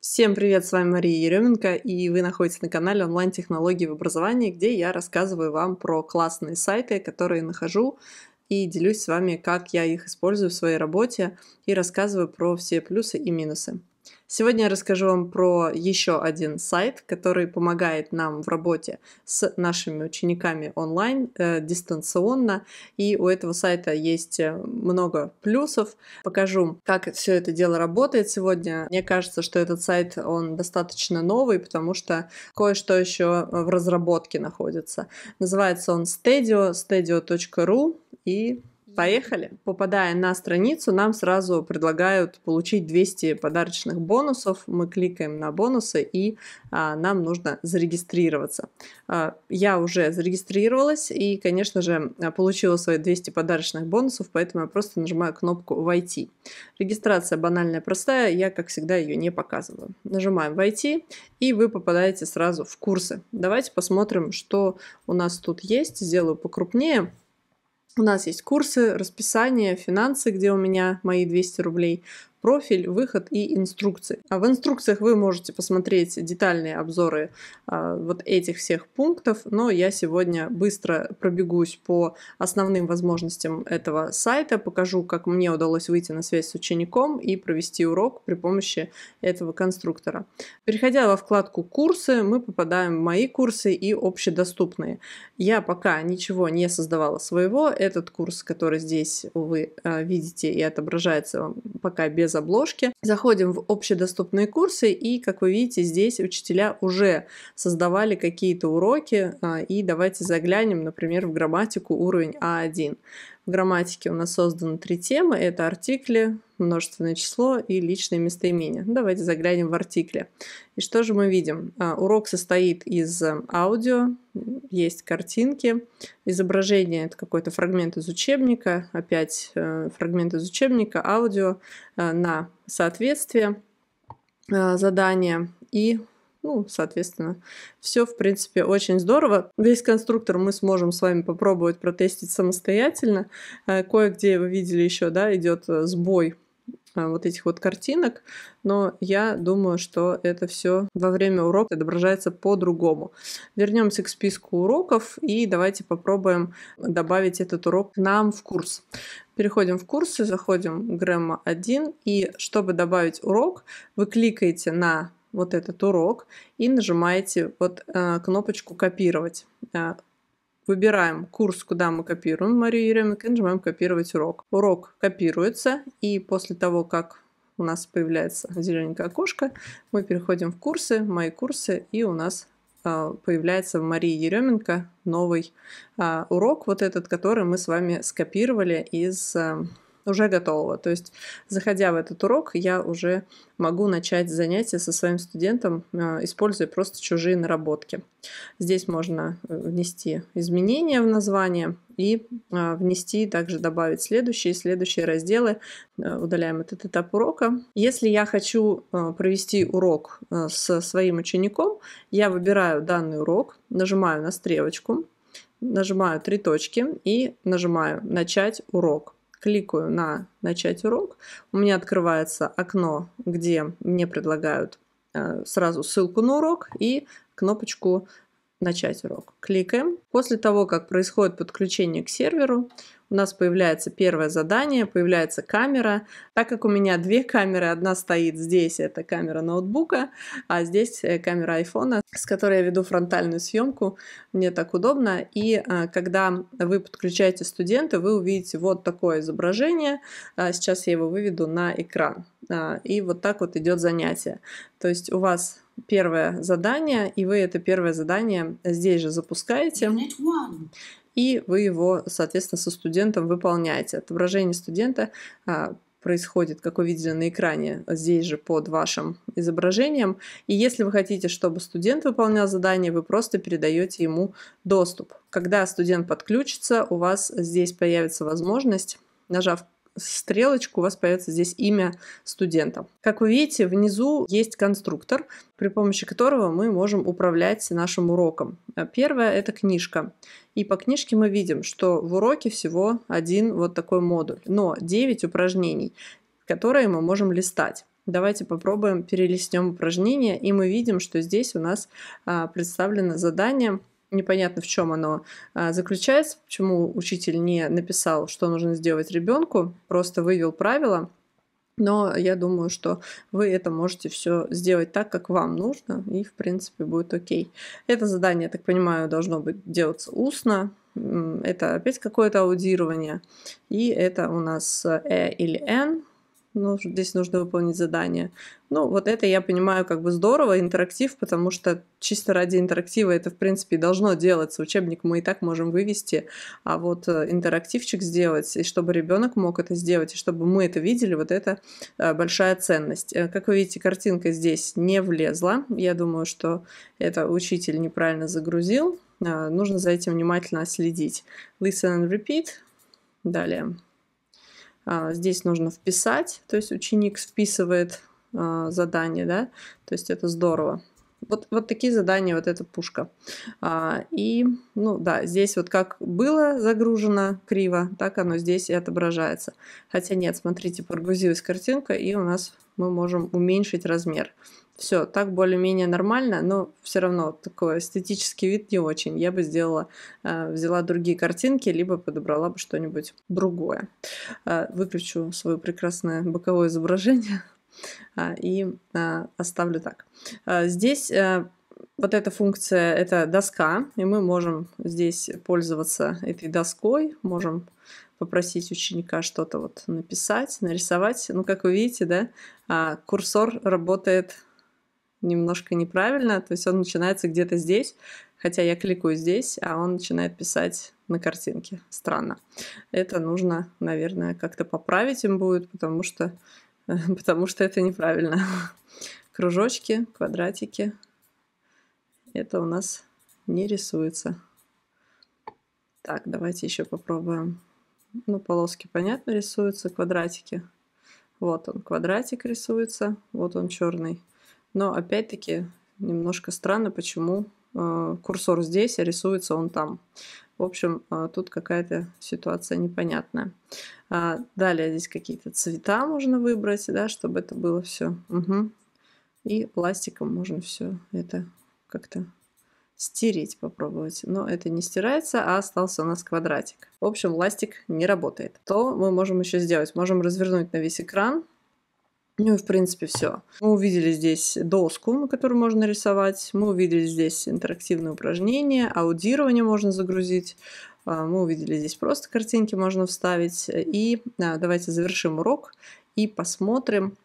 Всем привет, с вами Мария Еременко, и вы находитесь на канале онлайн-технологии в образовании, где я рассказываю вам про классные сайты, которые нахожу, и делюсь с вами, как я их использую в своей работе, и рассказываю про все плюсы и минусы. Сегодня я расскажу вам про еще один сайт, который помогает нам в работе с нашими учениками онлайн, э, дистанционно. И у этого сайта есть э, много плюсов. Покажу, как все это дело работает сегодня. Мне кажется, что этот сайт, он достаточно новый, потому что кое-что еще в разработке находится. Называется он Stadio, stadio.ru и Поехали. Попадая на страницу, нам сразу предлагают получить 200 подарочных бонусов. Мы кликаем на бонусы и а, нам нужно зарегистрироваться. А, я уже зарегистрировалась и, конечно же, получила свои 200 подарочных бонусов, поэтому я просто нажимаю кнопку «Войти». Регистрация банальная, простая, я, как всегда, ее не показываю. Нажимаем «Войти» и вы попадаете сразу в курсы. Давайте посмотрим, что у нас тут есть. Сделаю покрупнее. У нас есть курсы, расписание, финансы, где у меня мои 200 рублей профиль, выход и инструкции. А В инструкциях вы можете посмотреть детальные обзоры а, вот этих всех пунктов, но я сегодня быстро пробегусь по основным возможностям этого сайта, покажу, как мне удалось выйти на связь с учеником и провести урок при помощи этого конструктора. Переходя во вкладку «Курсы», мы попадаем в «Мои курсы» и «Общедоступные». Я пока ничего не создавала своего. Этот курс, который здесь вы а, видите и отображается, вам, пока без без обложки. Заходим в общедоступные курсы, и, как вы видите, здесь учителя уже создавали какие-то уроки, а, и давайте заглянем, например, в грамматику уровень А1. В грамматике у нас созданы три темы. Это артикли, множественное число и личное местоимение. Ну, давайте заглянем в артикли. И что же мы видим? А, урок состоит из аудио, есть картинки, изображение – это какой-то фрагмент из учебника, опять э, фрагмент из учебника, аудио э, на соответствие э, задания и ну, соответственно, все, в принципе, очень здорово. Весь конструктор мы сможем с вами попробовать протестить самостоятельно. Э, кое-где вы видели еще, да, идет э, сбой э, вот этих вот картинок, но я думаю, что это все во время урока отображается по-другому. Вернемся к списку уроков и давайте попробуем добавить этот урок к нам в курс. Переходим в курсы, заходим в Грамма 1 и чтобы добавить урок, вы кликаете на вот этот урок и нажимаете вот э, кнопочку «Копировать». Э, выбираем курс, куда мы копируем Марию Еременко и нажимаем «Копировать урок». Урок копируется, и после того, как у нас появляется зелененькое окошко, мы переходим в курсы, мои курсы, и у нас э, появляется в Марии Еременко новый э, урок, вот этот, который мы с вами скопировали из э, уже готового. То есть, заходя в этот урок, я уже могу начать занятие со своим студентом, э, используя просто чужие наработки. Здесь можно э, внести изменения в название и э, внести, также добавить следующие, следующие разделы. Удаляем этот этап урока. Если я хочу провести урок со своим учеником, я выбираю данный урок, нажимаю на стрелочку, нажимаю три точки и нажимаю «Начать урок» кликаю на «Начать урок», у меня открывается окно, где мне предлагают э, сразу ссылку на урок и кнопочку «Начать урок». Кликаем. После того, как происходит подключение к серверу, у нас появляется первое задание, появляется камера. Так как у меня две камеры, одна стоит здесь, это камера ноутбука, а здесь э, камера айфона, с которой я веду фронтальную съемку, мне так удобно. И а, когда вы подключаете студента, вы увидите вот такое изображение. А, сейчас я его выведу на экран. А, и вот так вот идет занятие. То есть у вас первое задание, и вы это первое задание здесь же запускаете и вы его, соответственно, со студентом выполняете. Отображение студента а, происходит, как вы видели на экране, здесь же под вашим изображением. И если вы хотите, чтобы студент выполнял задание, вы просто передаете ему доступ. Когда студент подключится, у вас здесь появится возможность, нажав стрелочку, у вас появится здесь имя студента. Как вы видите, внизу есть конструктор, при помощи которого мы можем управлять нашим уроком. А Первое – это книжка. И по книжке мы видим, что в уроке всего один вот такой модуль, но 9 упражнений, которые мы можем листать. Давайте попробуем перелистнем упражнение, и мы видим, что здесь у нас а, представлено задание непонятно в чем оно а, заключается, почему учитель не написал, что нужно сделать ребенку, просто вывел правила. Но я думаю, что вы это можете все сделать так, как вам нужно, и в принципе будет окей. Это задание, я так понимаю, должно быть делаться устно. Это опять какое-то аудирование. И это у нас E или н ну, здесь нужно выполнить задание. Ну, вот это я понимаю как бы здорово, интерактив, потому что чисто ради интерактива это, в принципе, должно делаться. Учебник мы и так можем вывести, а вот э, интерактивчик сделать, и чтобы ребенок мог это сделать, и чтобы мы это видели, вот это э, большая ценность. Э, как вы видите, картинка здесь не влезла. Я думаю, что это учитель неправильно загрузил. Нужно за этим внимательно следить. Listen and repeat. Далее. А, здесь нужно вписать, то есть ученик вписывает а, задание, да, то есть это здорово. Вот, вот такие задания, вот эта пушка. А, и, ну да, здесь вот как было загружено криво, так оно здесь и отображается. Хотя нет, смотрите, прогрузилась картинка, и у нас мы можем уменьшить размер. Все, так более-менее нормально, но все равно такой эстетический вид не очень. Я бы сделала, а, взяла другие картинки, либо подобрала бы что-нибудь другое. А, Выключу свое прекрасное боковое изображение а, и оставлю так. Здесь э, вот эта функция — это доска, и мы можем здесь пользоваться этой доской, можем попросить ученика что-то вот написать, нарисовать. Ну, как вы видите, да, курсор работает немножко неправильно, то есть он начинается где-то здесь, хотя я кликаю здесь, а он начинает писать на картинке. Странно. Это нужно, наверное, как-то поправить им будет, потому что, потому что это неправильно. Кружочки, квадратики. Это у нас не рисуется. Так, давайте еще попробуем. Ну, полоски, понятно, рисуются, квадратики. Вот он, квадратик рисуется, вот он черный. Но опять-таки немножко странно, почему э, курсор здесь, а рисуется он там. В общем, э, тут какая-то ситуация непонятная. А далее здесь какие-то цвета можно выбрать, да, чтобы это было все. Угу. И пластиком можно все это как-то стереть попробовать. Но это не стирается, а остался у нас квадратик. В общем, ластик не работает. То мы можем еще сделать? Можем развернуть на весь экран ну и, в принципе, все. Мы увидели здесь доску, на которую можно рисовать. Мы увидели здесь интерактивные упражнения, аудирование можно загрузить. А, мы увидели здесь просто картинки можно вставить. И а, давайте завершим урок и посмотрим,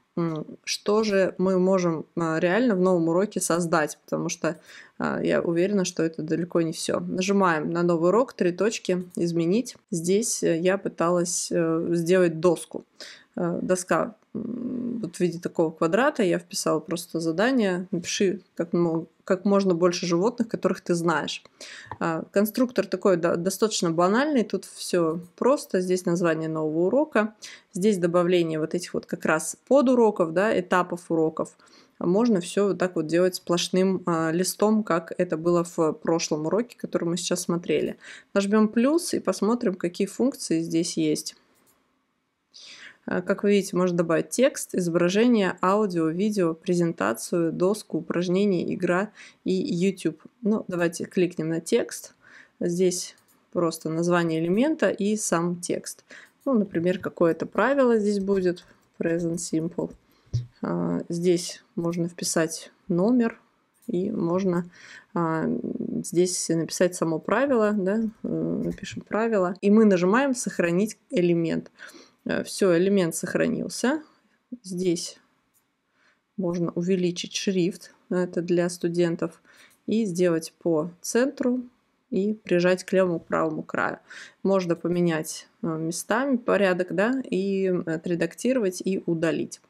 что же мы можем а, реально в новом уроке создать, потому что я уверена, что это далеко не все. Нажимаем на новый урок, три точки, изменить. Здесь я пыталась э, сделать доску. Э, доска вот в виде такого квадрата я вписала просто задание «Напиши как, как можно больше животных, которых ты знаешь». А, конструктор такой да, достаточно банальный, тут все просто. Здесь название нового урока, здесь добавление вот этих вот как раз подуроков, да, этапов уроков. Можно все вот так вот делать сплошным а, листом, как это было в прошлом уроке, который мы сейчас смотрели. Нажмем плюс и посмотрим, какие функции здесь есть. А, как вы видите, можно добавить текст, изображение, аудио, видео, презентацию, доску, упражнение, игра и YouTube. Ну, давайте кликнем на текст. Здесь просто название элемента и сам текст. Ну, например, какое-то правило здесь будет, present simple. А, здесь можно вписать номер, и можно а, здесь написать само правило, да, э, напишем правило, и мы нажимаем «Сохранить элемент». Э, Все, элемент сохранился. Здесь можно увеличить шрифт, э, это для студентов, и сделать по центру и прижать к левому правому краю. Можно поменять э, местами порядок, да, и отредактировать и удалить.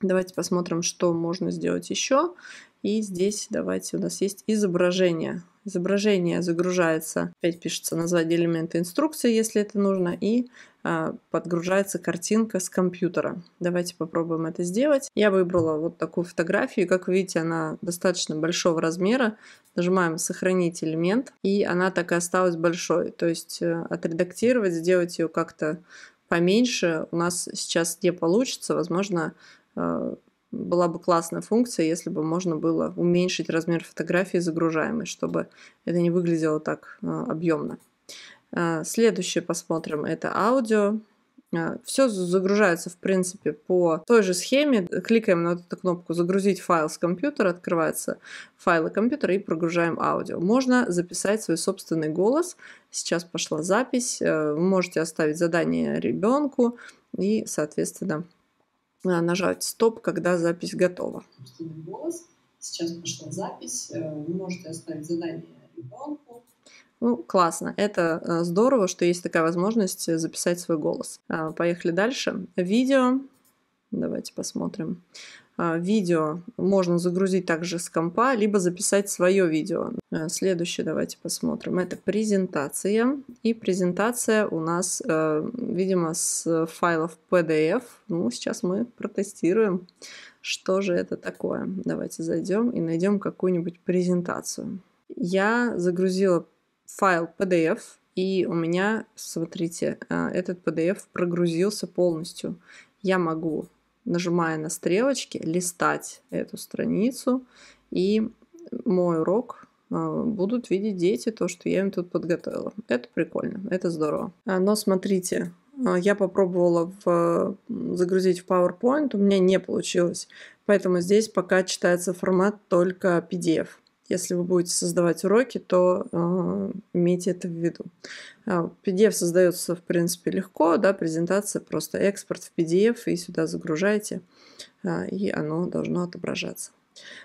Давайте посмотрим, что можно сделать еще. И здесь давайте у нас есть изображение изображение загружается, опять пишется название элемента инструкции, если это нужно, и а, подгружается картинка с компьютера. Давайте попробуем это сделать. Я выбрала вот такую фотографию. Как вы видите, она достаточно большого размера. Нажимаем «Сохранить элемент», и она так и осталась большой. То есть э, отредактировать, сделать ее как-то поменьше у нас сейчас не получится. Возможно, э, была бы классная функция, если бы можно было уменьшить размер фотографии загружаемой, чтобы это не выглядело так э, объемно. Э, следующее посмотрим, это аудио. Э, Все загружается, в принципе, по той же схеме. Кликаем на эту кнопку «Загрузить файл с компьютера», открывается файлы компьютера и прогружаем аудио. Можно записать свой собственный голос. Сейчас пошла запись. Вы можете оставить задание ребенку и, соответственно, Э, нажать «Стоп», когда запись готова. Голос. Сейчас пошла запись. Э, вы можете оставить задание ребенку. Ну, классно. Это э, здорово, что есть такая возможность записать свой голос. А, поехали дальше. Видео. Давайте посмотрим. А, видео можно загрузить также с компа, либо записать свое видео. Э, следующее давайте посмотрим. Это презентация. И презентация у нас, э, видимо, с файлов PDF. Ну, сейчас мы протестируем, что же это такое. Давайте зайдем и найдем какую-нибудь презентацию. Я загрузила файл PDF, и у меня, смотрите, э, этот PDF прогрузился полностью. Я могу нажимая на стрелочки, листать эту страницу. И мой урок а, будут видеть дети то, что я им тут подготовила. Это прикольно, это здорово. А, но смотрите, а, я попробовала в... загрузить в PowerPoint, у меня не получилось. Поэтому здесь пока читается формат только PDF. Если вы будете создавать уроки, то э, имейте это в виду. А, PDF создается, в принципе, легко, да, презентация просто экспорт в PDF и сюда загружаете, э, и оно должно отображаться.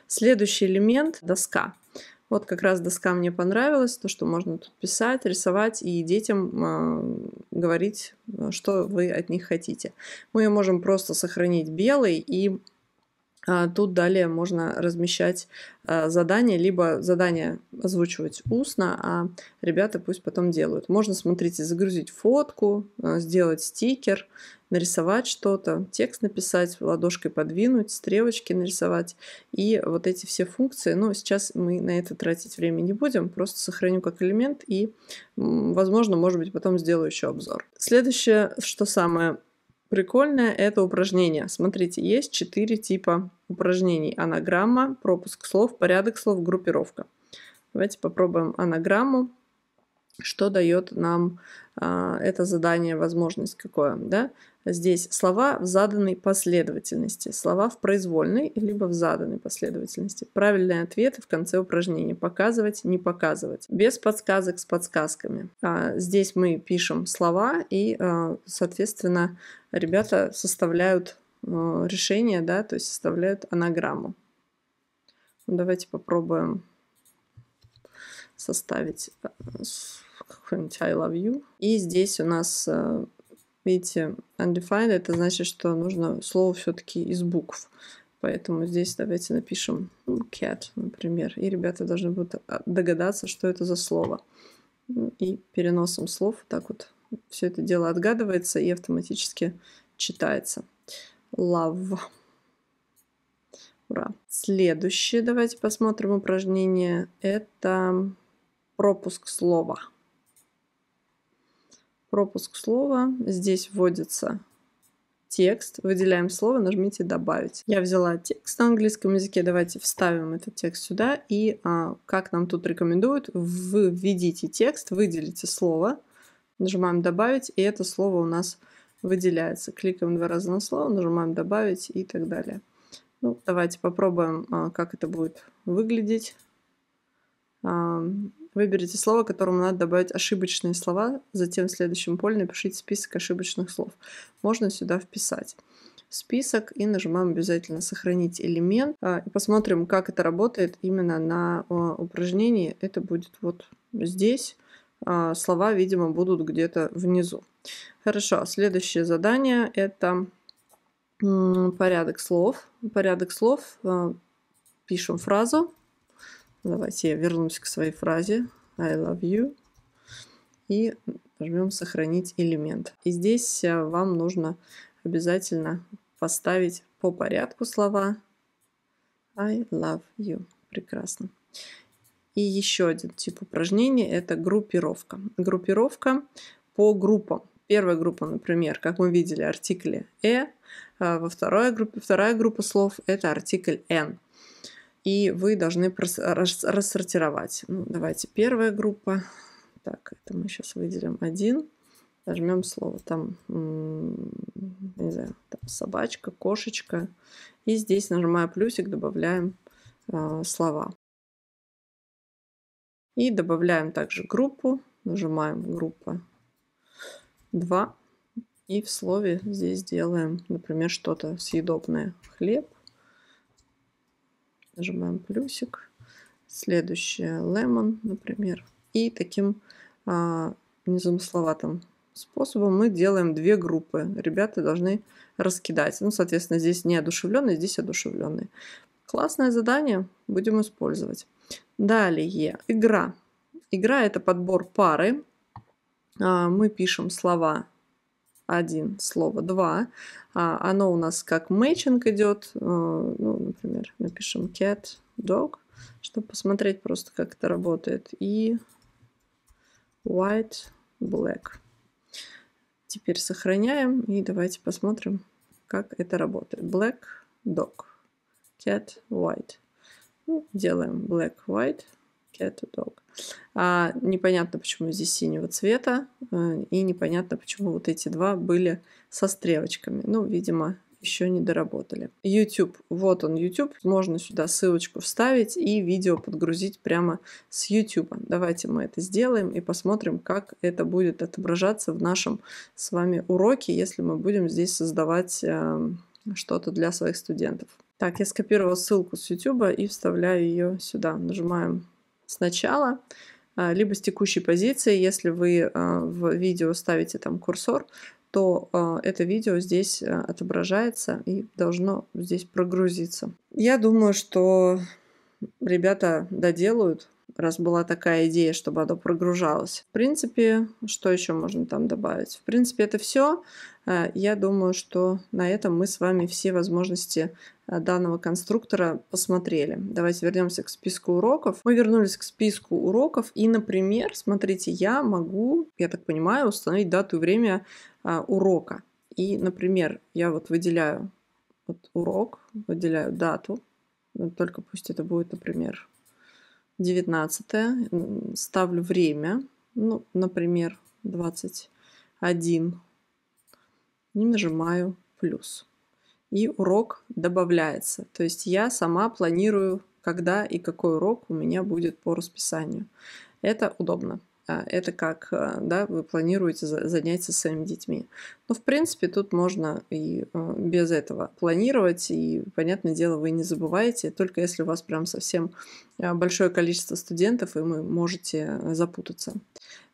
Следующий элемент – доска. Вот как раз доска мне понравилась, то, что можно тут писать, рисовать и детям а, э, говорить, что вы от них хотите. Мы ее можем просто сохранить белой и а, тут далее можно размещать а, задания, либо задания озвучивать устно, а ребята пусть потом делают. Можно, смотрите, загрузить фотку, а, сделать стикер, нарисовать что-то, текст написать, ладошкой подвинуть, стрелочки нарисовать. И вот эти все функции, но ну, сейчас мы на это тратить время не будем, просто сохраню как элемент и, возможно, может быть, потом сделаю еще обзор. Следующее, что самое Прикольное это упражнение. Смотрите, есть четыре типа упражнений. Анаграмма, пропуск слов, порядок слов, группировка. Давайте попробуем анаграмму что дает нам а, это задание, возможность какое, да? Здесь слова в заданной последовательности, слова в произвольной, либо в заданной последовательности. Правильные ответы в конце упражнения. Показывать, не показывать. Без подсказок, с подсказками. А, здесь мы пишем слова, и, а, соответственно, ребята составляют а, решение, да, то есть составляют анаграмму. Давайте попробуем составить а, какой-нибудь I love you. И здесь у нас, э, видите, undefined, это значит, что нужно слово все-таки из букв. Поэтому здесь давайте напишем cat, например. И ребята должны будут э, догадаться, что это за слово. И переносом слов так вот все это дело отгадывается и автоматически читается. Love. Ура. Следующее давайте посмотрим упражнение. Это пропуск слова пропуск слова. Здесь вводится текст, выделяем слово, нажмите «Добавить». Я взяла текст на английском языке, давайте вставим этот текст сюда, и а, как нам тут рекомендуют, вы введите текст, выделите слово, нажимаем «Добавить», и это слово у нас выделяется. Кликаем два раза на слово, нажимаем «Добавить» и так далее. Ну, давайте попробуем, а, как это будет выглядеть. Выберите слово, которому надо добавить ошибочные слова, затем в следующем поле напишите список ошибочных слов. Можно сюда вписать список и нажимаем обязательно сохранить элемент. А, и посмотрим, как это работает именно на а, упражнении. Это будет вот здесь. А, слова, видимо, будут где-то внизу. Хорошо, следующее задание это порядок слов. Порядок слов. Пишем фразу. Давайте я вернусь к своей фразе I love you и нажмем сохранить элемент. И здесь э, вам нужно обязательно поставить по порядку слова I love you. Прекрасно. И еще один тип упражнения – это группировка. Группировка по группам. Первая группа, например, как мы видели, артикль «э», э во второй группе, вторая группа слов – это артикль «н» и вы должны рассортировать. Ну, давайте первая группа. Так, это мы сейчас выделим один. Нажмем слово там, не знаю, там собачка, кошечка. И здесь, нажимая плюсик, добавляем э, слова. И добавляем также группу. Нажимаем группа 2. И в слове здесь делаем, например, что-то съедобное. Хлеб нажимаем плюсик, следующее лемон, например. И таким а, незамысловатым способом мы делаем две группы. Ребята должны раскидать. Ну, соответственно, здесь не одушевленные, здесь одушевленные. Классное задание, будем использовать. Далее, игра. Игра – это подбор пары. А, мы пишем слова один слово, два. А, оно у нас как мэчинг идет. А, ну, например, напишем cat, dog, чтобы посмотреть просто, как это работает. И white, black. Теперь сохраняем и давайте посмотрим, как это работает. Black, dog, cat, white. Ну, делаем black, white, cat, dog. А непонятно, почему здесь синего цвета, э, и непонятно, почему вот эти два были со стрелочками. Ну, видимо, еще не доработали. YouTube. Вот он, YouTube. Можно сюда ссылочку вставить и видео подгрузить прямо с YouTube. Давайте мы это сделаем и посмотрим, как это будет отображаться в нашем с вами уроке, если мы будем здесь создавать э, что-то для своих студентов. Так, я скопировала ссылку с YouTube и вставляю ее сюда. Нажимаем сначала, а, либо с текущей позиции, если вы а, в видео ставите там курсор, то а, это видео здесь отображается и должно здесь прогрузиться. Я думаю, что ребята доделают, раз была такая идея, чтобы оно прогружалось. В принципе, что еще можно там добавить? В принципе, это все. Я думаю, что на этом мы с вами все возможности Э, данного конструктора посмотрели. Давайте вернемся к списку уроков. Мы вернулись к списку уроков, и, например, смотрите, я могу, я так понимаю, установить дату и время а, урока. И, например, я вот выделяю вот урок, выделяю дату, ну, только пусть это будет, например, 19, ставлю время, ну, например, 21, и нажимаю плюс и урок добавляется. То есть я сама планирую, когда и какой урок у меня будет по расписанию. Это удобно. А, это как э, да, вы планируете занятия с своими детьми. Но, ну, в принципе, тут можно и э, без этого планировать. И, понятное дело, вы не забываете, только если у вас прям совсем э, большое количество студентов, и вы можете запутаться.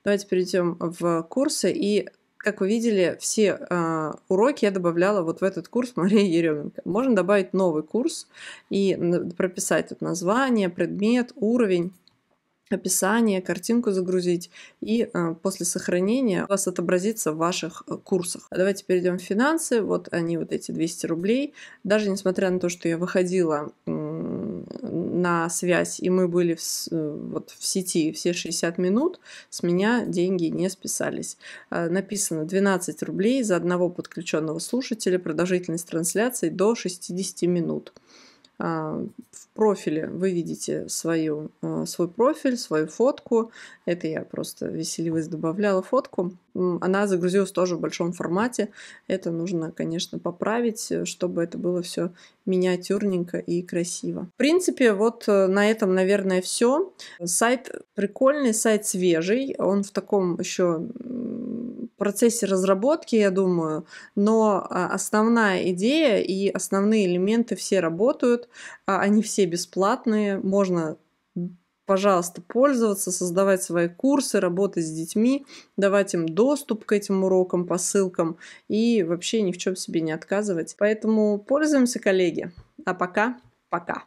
Давайте перейдем в курсы. И как вы видели, все э, уроки я добавляла вот в этот курс Марии Еременко. Можно добавить новый курс и прописать тут название, предмет, уровень описание, картинку загрузить, и э, после сохранения у вас отобразится в ваших э, курсах. А давайте перейдем в финансы. Вот они, вот эти 200 рублей. Даже несмотря на то, что я выходила на связь, и мы были в, э, вот, в сети все 60 минут, с меня деньги не списались. А, написано 12 рублей за одного подключенного слушателя, продолжительность трансляции до 60 минут. А, в профиле вы видите свою, а, свой профиль, свою фотку. Это я просто веселилась, добавляла фотку. Она загрузилась тоже в большом формате. Это нужно, конечно, поправить, э, чтобы это было все миниатюрненько и красиво. В принципе, вот э, на этом, наверное, все. Сайт прикольный, сайт свежий. Он в таком еще процессе разработки, я думаю, но а, основная идея и основные элементы все работают, а, они все бесплатные, можно пожалуйста, пользоваться, создавать свои курсы, работать с детьми, давать им доступ к этим урокам, по ссылкам и вообще ни в чем себе не отказывать. Поэтому пользуемся, коллеги. А пока, пока.